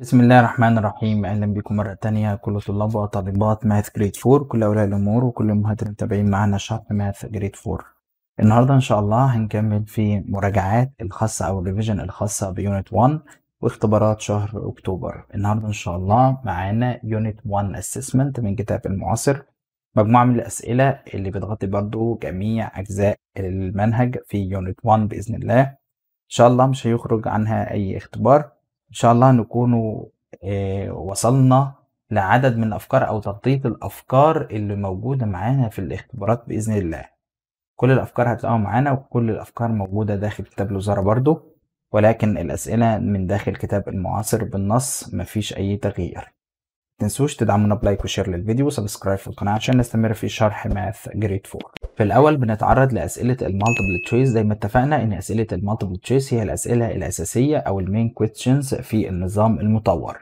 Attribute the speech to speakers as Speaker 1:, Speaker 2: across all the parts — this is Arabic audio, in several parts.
Speaker 1: بسم الله الرحمن الرحيم اهلا بكم مره تانية كل طلاب وطالبات ماث جريد 4 كل اولياء الامور وكل امهات المتابعين معانا شرح ماث جريد 4 النهارده ان شاء الله هنكمل في مراجعات الخاصه او الريفيجن الخاصه بيونت 1 واختبارات شهر اكتوبر النهارده ان شاء الله معانا يونت 1 اسسمنت من كتاب المعاصر مجموعه من الاسئله اللي بتغطي برضو جميع اجزاء المنهج في يونت 1 باذن الله ان شاء الله مش هيخرج عنها اي اختبار ان شاء الله نكونوا آه، وصلنا لعدد من الافكار او تغطيه الافكار اللي موجوده معانا في الاختبارات باذن الله كل الافكار هتلاقوها معانا وكل الافكار موجوده داخل كتاب الوزاره برضو ولكن الاسئله من داخل كتاب المعاصر بالنص مفيش اي تغيير تنسوش تدعمونا بلايك وشير للفيديو وسبسكرايب في القناة عشان نستمر في شرح ماث جريد 4 في الأول بنتعرض لأسئلة المالتيبل تشويس زي ما اتفقنا إن أسئلة المالتيبل تشويس هي الأسئلة الأساسية أو المين كويستشنز في النظام المطور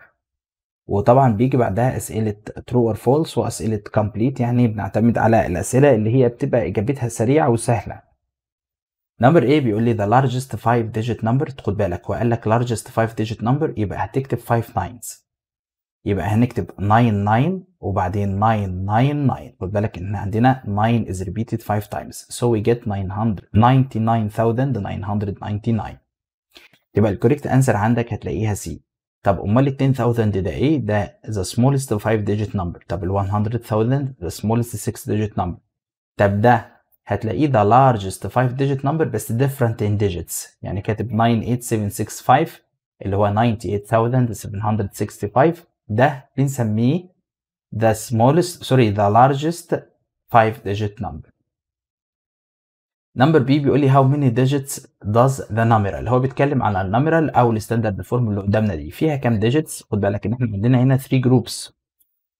Speaker 1: وطبعا بيجي بعدها أسئلة true or false وأسئلة complete يعني بنعتمد على الأسئلة اللي هي بتبقى إجابتها سريعة وسهلة نمبر A بيقول لي the largest 5 digit number تاخد بالك وقال لك largest 5 digit number يبقى هتكتب 5 nines يبقى هنكتب 99 وبعدين 999 خد بالك ان عندنا 9 is repeated 5 times so we get 999,999 يبقى الكوريكت انسر عندك هتلاقيها سي طب امال ال 10000 ده ايه ده the smallest 5 digit number طب ال 100000 the smallest 6 digit number طب ده هتلاقيه the largest 5 digit number بس different in digits يعني كاتب 98765 اللي هو 98765 ده بنسميه the smallest sorry the largest five digit number نمبر بي بيقول لي هاو ماني ديجيتس داز ذا نمرال هو بيتكلم على النمرال او الستاندرد فورم اللي قدامنا دي فيها كام ديجيتس خد بالك ان احنا عندنا هنا 3 جروبس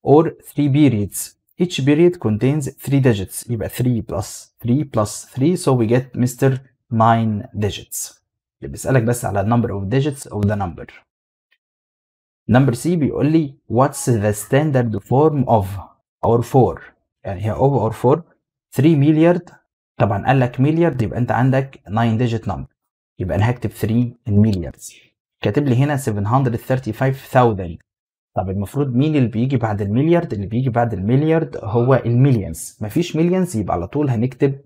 Speaker 1: or 3 periods each period contains 3 digits يبقى 3 plus 3 plus 3 so we get Mr. 9 digits بيسألك بس على number of digits of the number نمبر سي بيقول لي واتس ذا ستاندرد فورم اوف اور فور يعني هي اوف اور فور 3 مليارد طبعا قال لك مليارد يبقى انت عندك 9 ديجيت نمبر يبقى انا هكتب 3 مليارد كاتب لي هنا 735000 طب المفروض مين اللي بيجي بعد المليارد اللي بيجي بعد المليارد هو المليونز مفيش مليونز يبقى على طول هنكتب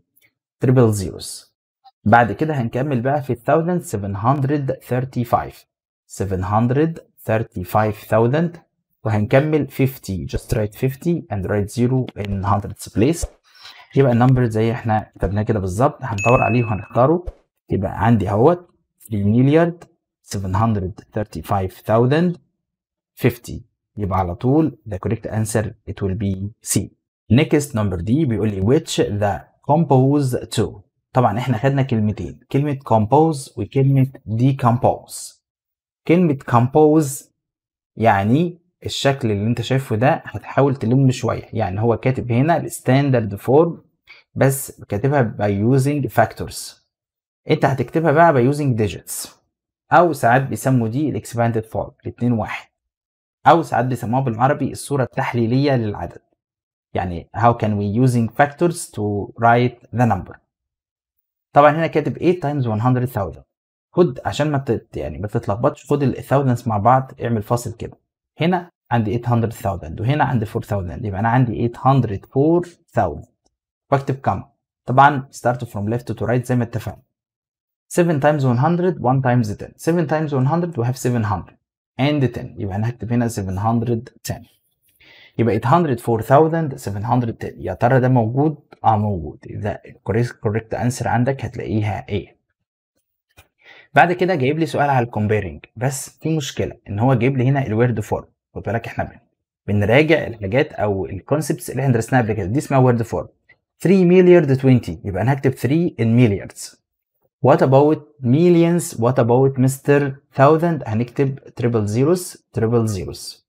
Speaker 1: تريبل زيروز بعد كده هنكمل بقى في 1735 735 700 35000 وهنكمل 50 just write 50 and write 0 in hundreds place يبقى النمبر زي احنا كتبناه كده بالظبط هندور عليه وهنختاره يبقى عندي اهوت 3 مليارد 735000 50 يبقى على طول the correct answer it will be C next number D بيقول لي which the compose to طبعا احنا خدنا كلمتين كلمة compose وكلمة decompose كلمة compose يعني الشكل اللي انت شايفه ده هتحاول تلم شوية يعني هو كاتب هنا الستاندرد فورم بس كاتبها by using factors انت هتكتبها بقى by using digits او ساعات بيسموا دي الاكسباندد فورم الاتنين واحد او ساعات بيسموها بالعربي الصورة التحليلية للعدد يعني how can we using factors to write the number طبعا هنا كاتب 8 times 100,000 خد عشان ما تت يعني ما تتلخبطش خد 1000 مع بعض اعمل فاصل كده هنا عندي 800000 وهنا عندي 4000 يبقى انا عندي 804000 واكتب كام طبعا ستارت فروم ليفت تو رايت زي ما اتفقنا 7 times 100 1 times 10 7 times 100 we have 700 and 10 يبقى انا هكتب هنا 710 يبقى 804710 يا ترى ده موجود اه موجود اذا الكوريكت انسر عندك هتلاقيها ايه بعد كده جايب لي سؤال على الكومبيرنج بس في مشكله ان هو جايب لي هنا الورد فورم خد بالك احنا بنراجع الحاجات او الكونسبتس اللي احنا درسناها قبل كده دي اسمها ورد فورم 3 مليارد 20 يبقى انا هكتب 3 ان milliards وات اباوت مليونز وات اباوت مستر 1000 هنكتب تريبل زيروز تريبل زيروز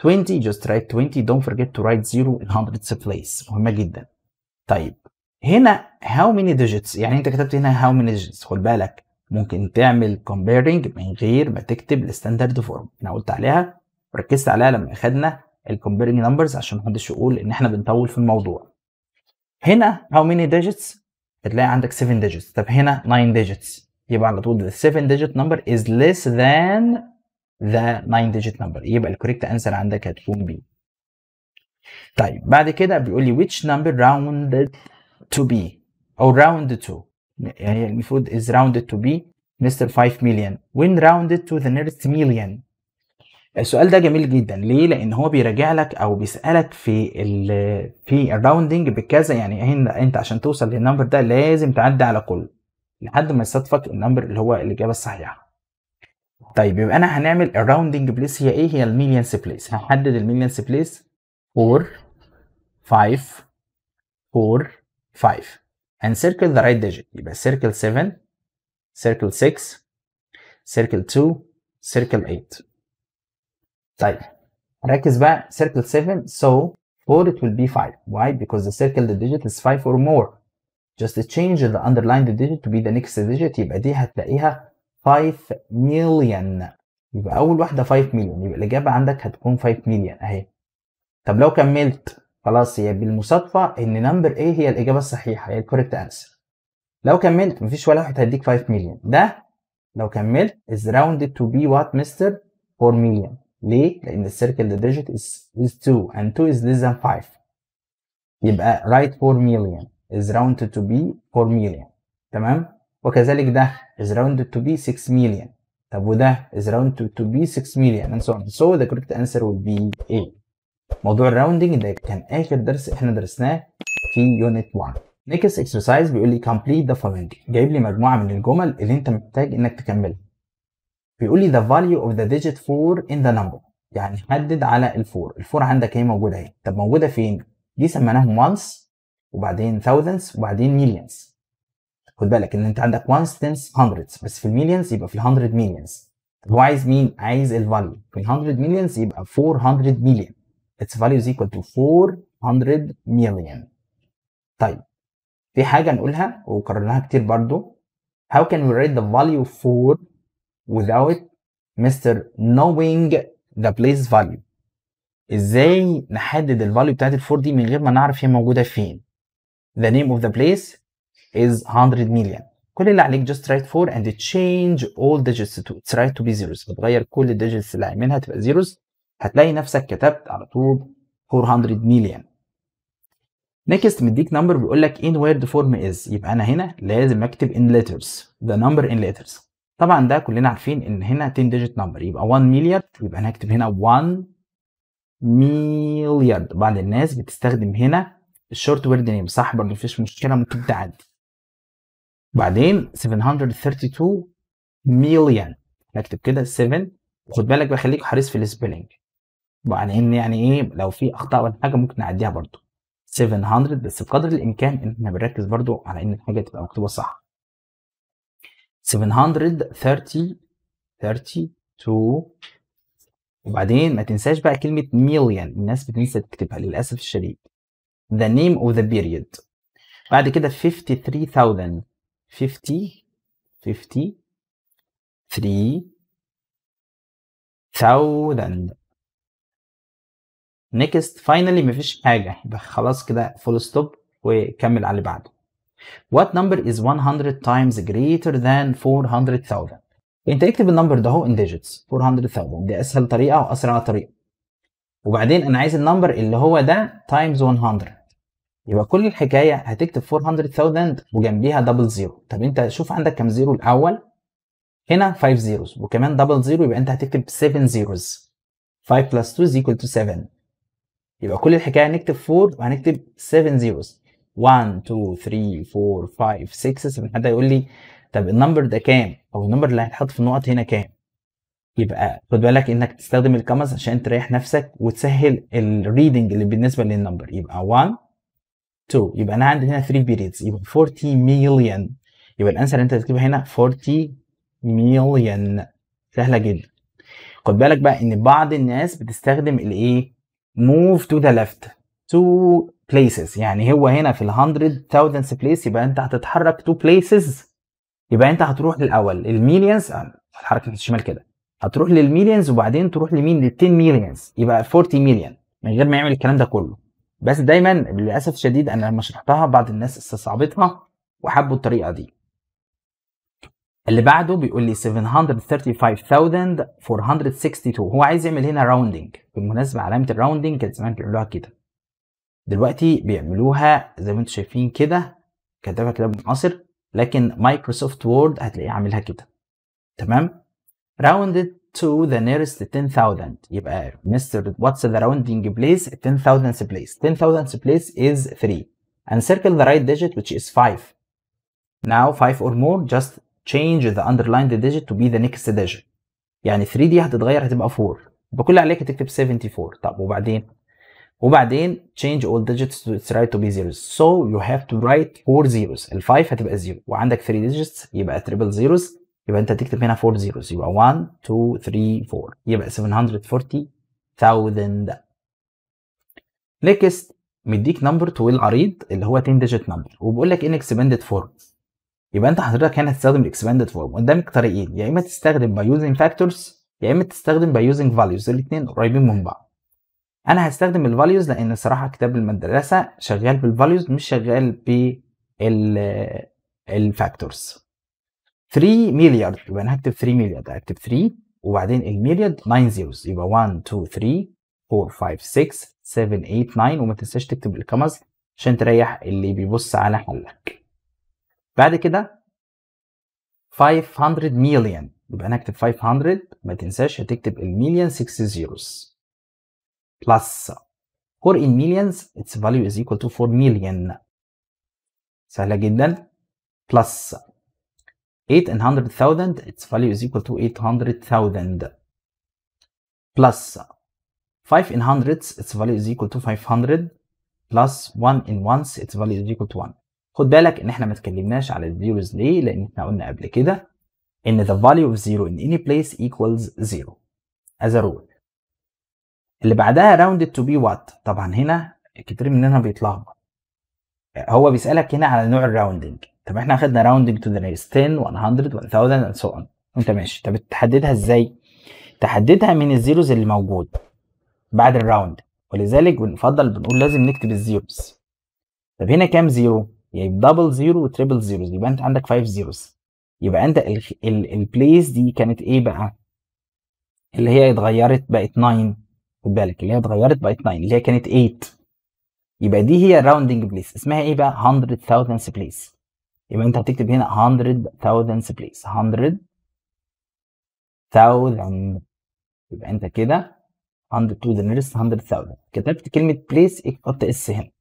Speaker 1: 20 just write 20 don't forget to write زيرو in hundreds place مهمه جدا طيب هنا how many digits يعني انت كتبت هنا how many digits خد بالك ممكن تعمل كومبيرنج من غير ما تكتب الستاندرد فورم انا قلت عليها وركزت عليها لما اخدنا الكومبيرنج نمبرز عشان ما حدش يقول ان احنا بنطول في الموضوع هنا how many digits هتلاقي عندك 7 digits طب هنا 9 digits يبقى على طول the 7 digit number is less than the 9 digit number يبقى الكوريكت انسر عندك هتكون بي طيب بعد كده بيقول لي which number rounded to بي او rounded to يعني المفروض is rounded to be Mr. 5 million when rounded to the nearest million السؤال ده جميل جدا ليه لان هو بيراجع لك او بيسالك في الـ في الراوندنج بكذا يعني إيه انت عشان توصل للنمبر ده لازم تعدي على كله لحد ما يصادفك النمبر اللي هو الاجابه الصحيحه طيب يبقى انا هنعمل الراوندنج بليس هي ايه هي المليونز بليس هحدد المليونز بليس 4 5 4 5 and circle the right digit يبقى circle 7 circle 6 circle 2 circle 8 طيب ركز بقى circle 7 so 4 it will be 5 why because the circle the digit is 5 or more just change the underlined digit to be the next digit يبقى دي هتلاقيها 5 million يبقى اول واحده 5 million يبقى الاجابه عندك هتكون 5 million اهي طب لو كملت خلاص هي بالمصادفة إن نمبر إيه هي الإجابة الصحيحة هي الكوريكت أنسر. لو كملت مفيش ولا واحد هيديك 5 مليون، ده لو كملت is rounded to be what مستر 4 مليون، ليه؟ لأن السيركل ذا ديجيت از 2 and 2 is less than 5. يبقى write 4 مليون is rounded to be 4 مليون، تمام؟ وكذلك ده is rounded to be 6 مليون، طب وده is rounded to be 6 مليون and so on. So the correct answer will be A. موضوع الراوندنج ده كان اخر درس احنا درسناه في يونت 1 نيكس اكسرسايز بيقول لي كومبليت ذا following جايب لي مجموعه من الجمل اللي انت محتاج انك تكملها بيقول لي ذا فاليو اوف ذا ديجيت 4 ان ذا نمبر يعني حدد على الفور الفور عندك ايه موجوده اهي طب موجوده فين دي سميناهم وانس وبعدين thousands وبعدين millions خد بالك ان انت عندك وانس تنس hundreds بس في المليونز يبقى في 100 millions طب هو عايز مين عايز الفاليو في 100 millions يبقى 400 million its value is equal to 400 million طيب في حاجة نقولها وكررناها كتير برضو how can we write the value 4 without Mr. knowing the place value ازاي نحدد value بتاعت 4 دي من غير ما نعرف هي موجودة فين the name of the place is 100 million كل اللي عليك just write 4 and change all digits to it's right to be zeros بتغير كل digits اللي عاملها تبقى zeros هتلاقي نفسك كتبت على طول 400 مليون نيكست مديك نمبر بيقول لك ان وورد فورم از يبقى انا هنا لازم اكتب ان ليترز ذا نمبر ان ليترز طبعا ده كلنا عارفين ان هنا 10 ديجيت نمبر يبقى 1 مليارد يبقى انا هكتب هنا 1 مليارد بعض الناس بتستخدم هنا الشورت وورد نيم صح برضه مفيش مشكله ممكن تعدي بعدين 732 مليون هكتب كده 7 وخد بالك بقى خليك حريص في السبيلنج وعن ان يعني ايه لو في اخطاء ولا حاجه ممكن نعديها برضو 700 بس بقدر الامكان ان احنا بنركز برضو على ان الحاجه تبقى مكتوبه صح 730 32 وبعدين ما تنساش بقى كلمه مليون الناس بتنسى تكتبها للاسف الشديد the name of the period بعد كده 53000 50 50 3000 نيكست فاينلي مفيش حاجه يبقى خلاص كده فول ستوب وكمل على اللي بعده what number is 100 times greater than 400,000 انت اكتب النمبر ده اهو in digits 400,000 دي اسهل طريقه واسرع طريقه وبعدين انا عايز النمبر اللي هو ده times 100 يبقى كل الحكايه هتكتب 400000 وجنبيها دبل زيرو طب انت شوف عندك كام زيرو الاول هنا 5 زيروز وكمان دبل زيرو يبقى انت هتكتب 7 زيروز 5 plus 2 is equal to 7 يبقى كل الحكايه هنكتب 4 وهنكتب 7 زيروز 1 2 3 4 5 6 7 حد هيقول لي طب النمبر ده كام او النمبر اللي هيتحط في النقط هنا كام يبقى خد بالك انك تستخدم الكامز عشان تريح نفسك وتسهل الريدنج اللي بالنسبه للنمبر يبقى 1 2 يبقى انا عندي هنا 3 بيريدز يبقى 40 مليون يبقى الانسر اللي انت هتكتبها هنا 40 مليون سهله جدا خد بالك بقى ان بعض الناس بتستخدم الايه move to the left to places يعني هو هنا في ال 100 thousands place يبقى انت هتتحرك to places يبقى انت هتروح للاول الميليونز هتتحرك ناحيه الشمال كده هتروح للميليونز وبعدين تروح لمين لل 10 مليونز يبقى 40 مليون من غير ما يعمل الكلام ده كله بس دايما للاسف الشديد انا لما شرحتها بعض الناس استصعبتها وحبوا الطريقه دي اللي بعده بيقول لي 735462 هو عايز يعمل هنا راوندنج بالمناسبه علامه الراوندنج كانت زمان بيعملوها كده دلوقتي بيعملوها زي ما انتم شايفين كده كاتبها كده بمقصر لكن مايكروسوفت وورد هتلاقيه عاملها كده تمام راوندد to the nearest 10,000 يبقى مستر واتس ذا راوندنج بليس 10,000 بليس 10,000 بليس از 3 and circle the right digit which is 5 now 5 or more just change the underlined digit to be the next digit يعني 3 دي هتتغير هتبقى 4 بكل كل عليك تكتب 74 طب وبعدين وبعدين change all digits to its right to be zeros so you have to write 4 zeros ال 5 هتبقى 0 وعندك 3 digits يبقى triple zeros يبقى انت تكتب هنا 4 zeros يبقى 1 2 3 4 يبقى 740000 next مديك نمبر طويل عريض اللي هو 10 digit number وبقول لك in expanded form يبقى انت حضرتك هنا هتستخدم الاكسباندد فورم قدامك طريقين يا اما تستخدم باي يوزنج فاكتورز يا اما تستخدم باي يوزنج فاليوز الاثنين قريبين من بعض انا هستخدم الفاليوز لان الصراحه كتاب المدرسه شغال بالفاليوز مش شغال بال الفاكتورز 3 مليار يبقى انا هكتب 3 مليار هكتب 3 وبعدين المليارد 9 زيروز يبقى 1 2 3 4 5 6 7 8 9 وما تنساش تكتب الكمز عشان تريح اللي بيبص على حلك بعد كده 500 مليون يبقى 500 ما تنساش هتكتب المليون 6 zeros plus 4 in millions its value is equal to 4 million سهله جدا plus 8 in 100,000 its value is equal to 800,000 plus 5 in hundreds its value is equal to 500 plus 1 in ones its value is equal to 1 خد بالك ان احنا ما اتكلمناش على الفيوز ليه لان احنا قلنا قبل كده ان the value of zero in any place equals zero as a rule اللي بعدها rounded to be what طبعا هنا كتير مننا بيتلخبط هو بيسالك هنا على نوع الراوندنج طب احنا خدنا راوندنج تو ذا نيرست 10 100 1000 and so on وانت ماشي طب تحددها ازاي تحددها من الزيروز اللي موجود بعد الراوند ولذلك بنفضل بنقول لازم نكتب الزيروز طب هنا كام زيرو يعني دبل زيرو وتريبل زيروز يبقى انت عندك فايف زيروز يبقى انت ال البليس دي كانت ايه بقى؟ اللي هي اتغيرت بقت 9 خد بالك اللي هي اتغيرت بقت 9 اللي هي كانت 8 يبقى دي هي راوندنج بليس اسمها ايه بقى؟ 100,000 بليس يبقى انت هتكتب هنا 100,000 بليس 100,000 يبقى انت كده 100 to the nearest 100,000 كتبت كلمة بليس حط اس هنا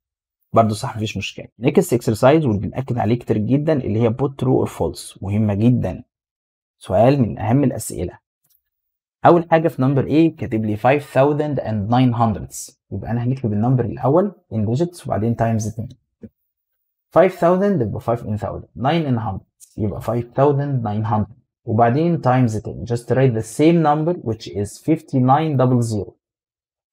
Speaker 1: برضه صح مفيش مشكله نيكست اكسرسايز واللي بناكد عليه كتير جدا اللي هي بوت ترو اور فولس مهمه جدا سؤال من اهم الاسئله اول حاجه في نمبر ايه كاتب لي 5900 يبقى انا هنكتب النمبر الاول ان ديجيتس وبعدين تايمز 2 5000 يبقى 5 ان 1000 9 يبقى 5900 وبعدين times 10 just write the same number which is 5900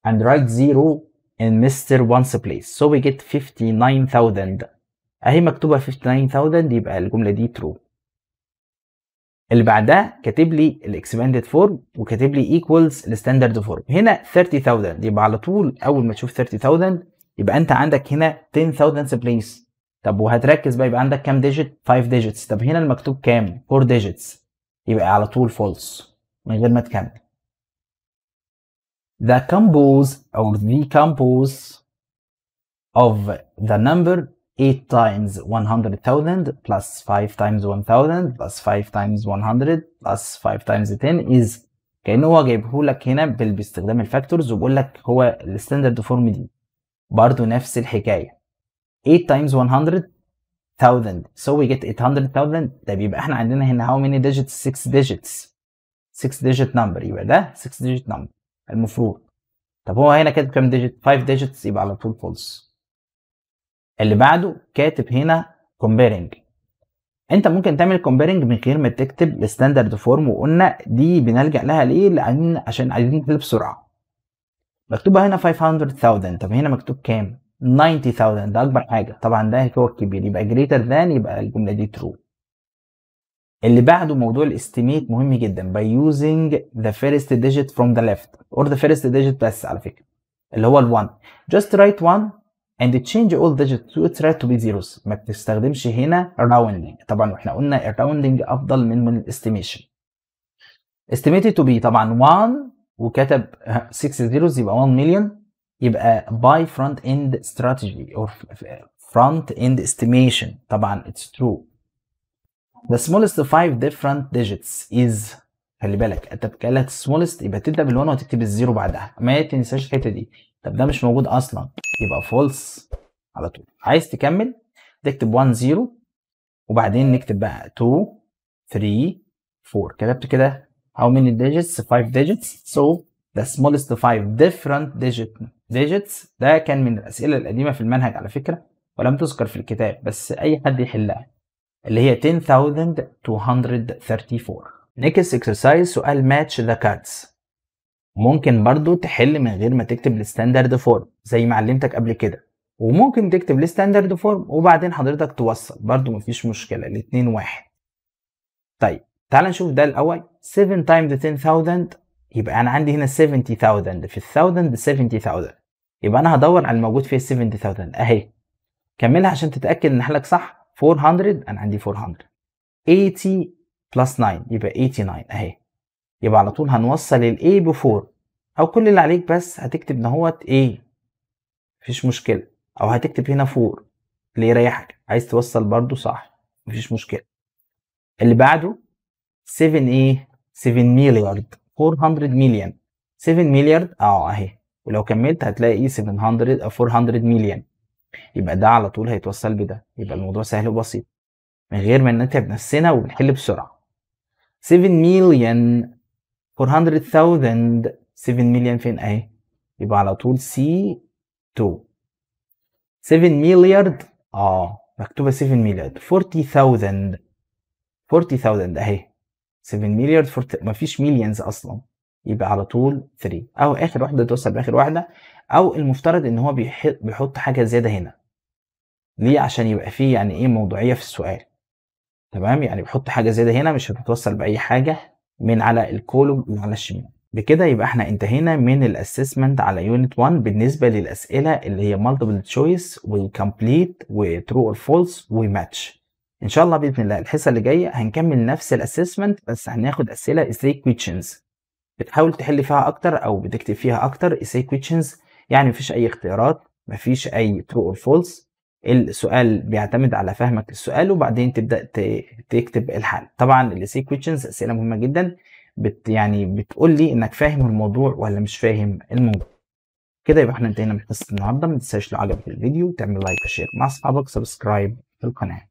Speaker 1: and write 0 in Mr. Once Place so we get 59,000 اهي مكتوبة 59,000 يبقى الجملة دي true اللي بعدها كاتب لي الاكسباندد فورم وكاتب لي ايكوالز الستاندرد فورم هنا 30000 يبقى على طول اول ما تشوف 30000 يبقى انت عندك هنا 10000 بليس طب وهتركز بقى يبقى عندك كام ديجيت 5 ديجيتس طب هنا المكتوب كام 4 ديجيتس يبقى على طول فولس من غير ما تكمل the compose or the compose of the number 8 times 100,000 plus 5 times 1000 plus 5 times 100 plus 5 times 10 is كأنه هو جايبه لك هنا باستخدام الفاكتورز وبيقول لك هو الستاندرد فورم دي برضه نفس الحكاية 8 times 100,000 so we get 800,000 ده بيبقى احنا عندنا هنا how many digits 6 digits 6 digit number يبقى ده 6 digit number المفروض طب هو هنا كاتب كام ديجيت 5 ديجيتس يبقى على طول فولس اللي بعده كاتب هنا كومبيرنج انت ممكن تعمل كومبيرنج من غير ما تكتب الستاندرد فورم وقلنا دي بنلجا لها ليه لان عشان عايزين نكتب بسرعه مكتوبه هنا 500000 طب هنا مكتوب كام 90000 ده اكبر حاجه طبعا ده هو الكبير يبقى جريتر ذان يبقى الجمله دي true اللي بعده موضوع الاستيميت مهم جدا by using the first digit from the left or the first digit بس على فكره اللي هو ال 1 just write 1 and change all digits to try to be zeros ما بتستخدمش هنا rounding طبعا واحنا قلنا الراوندنج افضل من من الاستيميشن estimated to be طبعا 1 وكتب 6 zeros يبقى 1 مليون يبقى by front end strategy or front end estimation طبعا it's true The smallest five different digits is خلي بالك انت لك smallest يبقى تبدا بال1 وتكتب الزيرو بعدها ما تنساش الحته دي طب ده مش موجود اصلا يبقى فولس على طول عايز تكمل تكتب 1 0 وبعدين نكتب بقى 2 3 4 كتبت كده how many digits 5 digits so the smallest 5 different digit digits ده كان من الاسئله القديمه في المنهج على فكره ولم تذكر في الكتاب بس اي حد يحلها اللي هي 10234 نيكست اكسرسايز سؤال ماتش ذا كاتس ممكن برضو تحل من غير ما تكتب الستاندرد فورم زي ما علمتك قبل كده وممكن تكتب الستاندرد فورم وبعدين حضرتك توصل برضو مفيش مشكله الاثنين واحد طيب تعال نشوف ده الاول 7 times 10000 يبقى انا عندي هنا 70000 في 1000 70000 يبقى انا هدور على الموجود فيه 70000 اهي كملها عشان تتاكد ان حلك صح 400 انا عندي 400 80 بلس 9 يبقى 89 اهي يبقى على طول هنوصل ال A ب 4 او كل اللي عليك بس هتكتب ان هو A مفيش مشكله او هتكتب هنا 4 اللي يريحك عايز توصل برضو صح مفيش مشكله اللي بعده 7 A 7 مليارد 400 مليون 7 مليارد اه اهي ولو كملت هتلاقي 700 او 400 مليون يبقى ده على طول هيتوصل بده يبقى الموضوع سهل وبسيط من غير ما نتعب نفسنا وبنحل بسرعه 7 مليون 400,000 7 مليون فين اهي يبقى على طول سي 2 7 مليارد اه مكتوبه 7 مليارد 40000 40000 اهي 7 مليارد 40 مفيش مليونز اصلا يبقى على طول 3 او اخر واحده توصل باخر واحده او المفترض ان هو بيحط حاجه زياده هنا ليه عشان يبقى فيه يعني ايه موضوعيه في السؤال تمام يعني بيحط حاجه زياده هنا مش هتتوصل باي حاجه من على الكولوم من على الشمال بكده يبقى احنا انتهينا من الاسسمنت على يونت 1 بالنسبه للاسئله اللي هي مالتيبل تشويس والكمبليت وترو اور فولس وماتش ان شاء الله باذن الله الحصه اللي جايه هنكمل نفس الاسسمنت بس هناخد اسئله 3 كويشنز بتحاول تحل فيها اكتر او بتكتب فيها اكتر اساي questions يعني مفيش اي اختيارات مفيش اي ترو اور فولس السؤال بيعتمد على فهمك للسؤال وبعدين تبدا تكتب الحل طبعا الاساي كويشنز اسئله مهمه جدا بت يعني بتقول لي انك فاهم الموضوع ولا مش فاهم الموضوع كده يبقى احنا انتهينا من حصه النهارده ما تنساش لو عجبك الفيديو تعمل لايك وشير مع اصحابك سبسكرايب في القناه